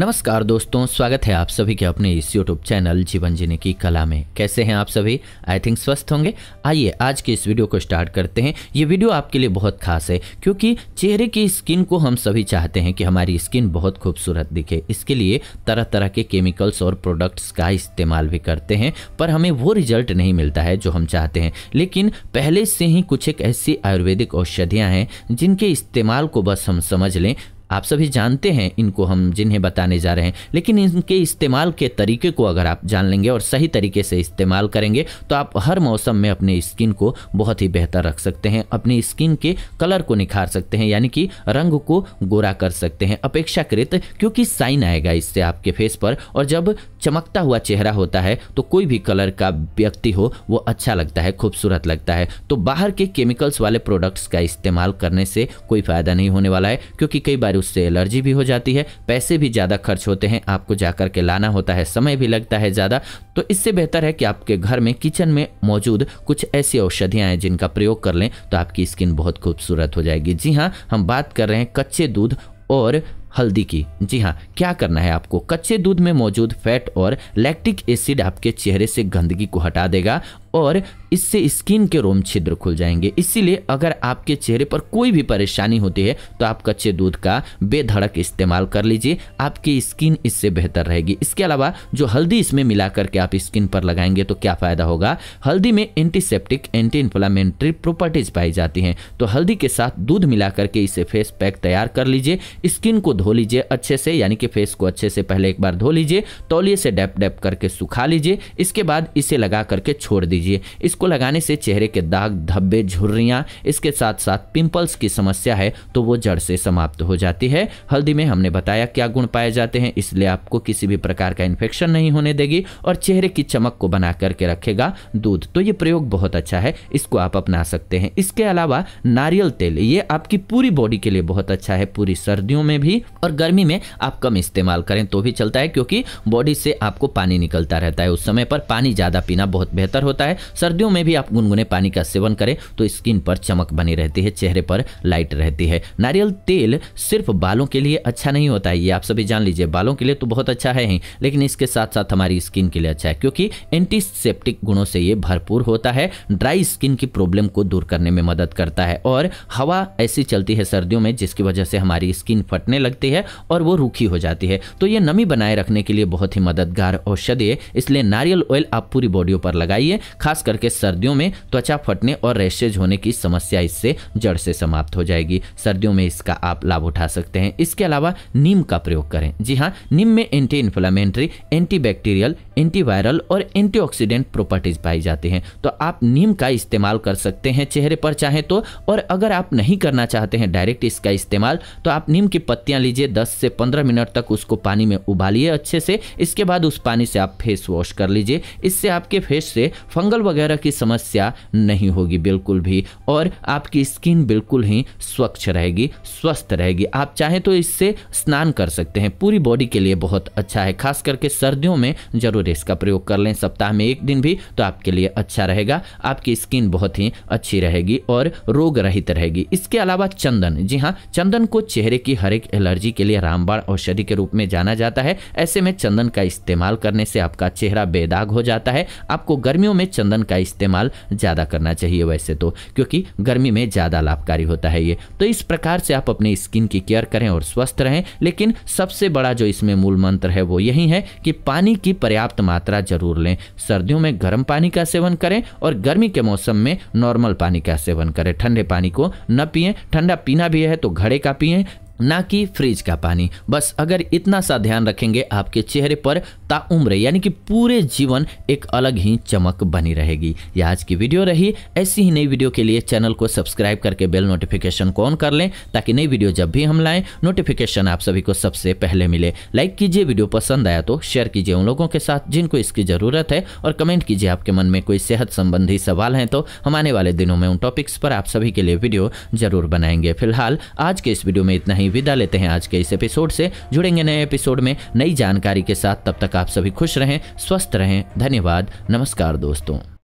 नमस्कार दोस्तों स्वागत है आप सभी के अपने इस यूट्यूब चैनल जीवन जीने की कला में कैसे हैं आप सभी आई थिंक स्वस्थ होंगे आइए आज के इस वीडियो को स्टार्ट करते हैं ये वीडियो आपके लिए बहुत खास है क्योंकि चेहरे की स्किन को हम सभी चाहते हैं कि हमारी स्किन बहुत खूबसूरत दिखे इसके लिए तरह तरह के केमिकल्स और प्रोडक्ट्स का इस्तेमाल भी करते हैं पर हमें वो रिजल्ट नहीं मिलता है जो हम चाहते हैं लेकिन पहले से ही कुछ एक ऐसी आयुर्वेदिक औषधियाँ हैं जिनके इस्तेमाल को बस हम समझ लें आप सभी जानते हैं इनको हम जिन्हें बताने जा रहे हैं लेकिन इनके इस्तेमाल के तरीके को अगर आप जान लेंगे और सही तरीके से इस्तेमाल करेंगे तो आप हर मौसम में अपने स्किन को बहुत ही बेहतर रख सकते हैं अपनी स्किन के कलर को निखार सकते हैं यानी कि रंग को गोरा कर सकते हैं अपेक्षाकृत क्योंकि साइन आएगा इससे आपके फेस पर और जब चमकता हुआ चेहरा होता है तो कोई भी कलर का व्यक्ति हो वो अच्छा लगता है खूबसूरत लगता है तो बाहर के केमिकल्स वाले प्रोडक्ट्स का इस्तेमाल करने से कोई फ़ायदा नहीं होने वाला है क्योंकि कई बार उससे एलर्जी भी हो जाती है पैसे भी ज़्यादा खर्च होते हैं आपको जा के लाना होता है समय भी लगता है ज़्यादा तो इससे बेहतर है कि आपके घर में किचन में मौजूद कुछ ऐसी औषधियाँ हैं जिनका प्रयोग कर लें तो आपकी स्किन बहुत खूबसूरत हो जाएगी जी हाँ हम बात कर रहे हैं कच्चे दूध और हल्दी की जी हाँ क्या करना है आपको कच्चे दूध में मौजूद फैट और लैक्टिक एसिड आपके चेहरे से गंदगी को हटा देगा और इससे स्किन के रोम छिद्र खुल जाएंगे इसीलिए अगर आपके चेहरे पर कोई भी परेशानी होती है तो आप कच्चे दूध का बेधड़क इस्तेमाल कर लीजिए आपकी स्किन इससे बेहतर रहेगी इसके अलावा जो हल्दी इसमें मिला करके आप स्किन पर लगाएंगे तो क्या फ़ायदा होगा हल्दी में एंटीसेप्टिक एंटी इन्फ्लामेंट्री प्रॉपर्टीज पाई जाती हैं तो हल्दी के साथ दूध मिला करके इसे फेस पैक तैयार कर लीजिए स्किन को धो लीजिए अच्छे से यानी कि फेस को अच्छे से पहले एक बार धो लीजिए तौलिए से डैप डैप करके सुखा लीजिए इसके बाद इसे लगा करके छोड़ दीजिए कीजिए इसको लगाने से चेहरे के दाग धब्बे झुर्रियाँ इसके साथ साथ पिंपल्स की समस्या है तो वो जड़ से समाप्त हो जाती है हल्दी में हमने बताया क्या गुण पाए जाते हैं इसलिए आपको किसी भी प्रकार का इन्फेक्शन नहीं होने देगी और चेहरे की चमक को बना करके रखेगा दूध तो ये प्रयोग बहुत अच्छा है इसको आप अपना सकते हैं इसके अलावा नारियल तेल ये आपकी पूरी बॉडी के लिए बहुत अच्छा है पूरी सर्दियों में भी और गर्मी में आप कम इस्तेमाल करें तो भी चलता है क्योंकि बॉडी से आपको पानी निकलता रहता है उस समय पर पानी ज़्यादा पीना बहुत बेहतर होता है है सर्दियों में भी आप गुनगुने पानी का सेवन करें तो स्किन पर चमक बनी रहती है चेहरे पर लाइट रहती है नारियल तेल सिर्फ बालों के लिए अच्छा नहीं होता है ये आप सभी जान लीजिए बालों के लिए तो बहुत अच्छा है ही लेकिन इसके साथ साथ हमारी स्किन के लिए अच्छा है क्योंकि एंटीसेप्टिक गुणों से ये भरपूर होता है ड्राई स्किन की प्रॉब्लम को दूर करने में मदद करता है और हवा ऐसी चलती है सर्दियों में जिसकी वजह से हमारी स्किन फटने लगती है और वो रूखी हो जाती है तो ये नमी बनाए रखने के लिए बहुत ही मददगार औषधि है इसलिए नारियल ऑयल आप पूरी बॉडियों पर लगाइए खास करके सर्दियों में त्वचा फटने और रैशेज होने की समस्या इससे जड़ से समाप्त हो जाएगी सर्दियों में इसका आप लाभ उठा सकते हैं इसके अलावा नीम का प्रयोग करें जी हाँ नीम में एंटी इन्फ्लामेंट्री एंटीबैक्टीरियल एंटीवायरल और एंटीऑक्सीडेंट प्रॉपर्टीज पाई जाती हैं तो आप नीम का इस्तेमाल कर सकते हैं चेहरे पर चाहे तो और अगर आप नहीं करना चाहते हैं डायरेक्ट इसका इस्तेमाल तो आप नीम की पत्तियां लीजिए 10 से 15 मिनट तक उसको पानी में उबालिए अच्छे से इसके बाद उस पानी से आप फेस वॉश कर लीजिए इससे आपके फेस से फंग फंगल वगैरह की समस्या नहीं होगी बिल्कुल भी और आपकी स्किन बिल्कुल ही स्वच्छ रहेगी स्वस्थ रहेगी आप चाहें तो इससे स्नान कर सकते हैं पूरी बॉडी के लिए बहुत अच्छा है खास करके सर्दियों में ज़रूर इसका प्रयोग कर लें सप्ताह में एक दिन भी तो आपके लिए अच्छा रहेगा आपकी स्किन बहुत ही अच्छी रहेगी और रोग रहित रहेगी इसके अलावा चंदन जी हाँ चंदन को चेहरे की हर एक एलर्जी के लिए रामबाण औषधि के रूप में जाना जाता है ऐसे में चंदन का इस्तेमाल करने से आपका चेहरा बेदाग हो जाता है आपको गर्मियों में चंदन का इस्तेमाल ज़्यादा करना चाहिए वैसे तो क्योंकि गर्मी में ज़्यादा लाभकारी होता है ये तो इस प्रकार से आप अपनी स्किन की केयर करें और स्वस्थ रहें लेकिन सबसे बड़ा जो इसमें मूल मंत्र है वो यही है कि पानी की पर्याप्त मात्रा जरूर लें सर्दियों में गर्म पानी का सेवन करें और गर्मी के मौसम में नॉर्मल पानी का सेवन करें ठंडे पानी को न पिए ठंडा पीना भी है तो घड़े का पिए ना कि फ्रिज का पानी बस अगर इतना सा ध्यान रखेंगे आपके चेहरे पर ताउम्र यानी कि पूरे जीवन एक अलग ही चमक बनी रहेगी यह आज की वीडियो रही ऐसी ही नई वीडियो के लिए चैनल को सब्सक्राइब करके बेल नोटिफिकेशन को ऑन कर लें ताकि नई वीडियो जब भी हम लाएं नोटिफिकेशन आप सभी को सबसे पहले मिले लाइक कीजिए वीडियो पसंद आया तो शेयर कीजिए उन लोगों के साथ जिनको इसकी ज़रूरत है और कमेंट कीजिए आपके मन में कोई सेहत संबंधी सवाल हैं तो हम आने वाले दिनों में उन टॉपिक्स पर आप सभी के लिए वीडियो जरूर बनाएंगे फिलहाल आज के इस वीडियो में इतना ही यहीं विदा लेते हैं आज के इस एपिसोड से जुड़ेंगे नए एपिसोड में नई जानकारी के साथ तब तक आप सभी खुश रहें स्वस्थ रहें धन्यवाद नमस्कार दोस्तों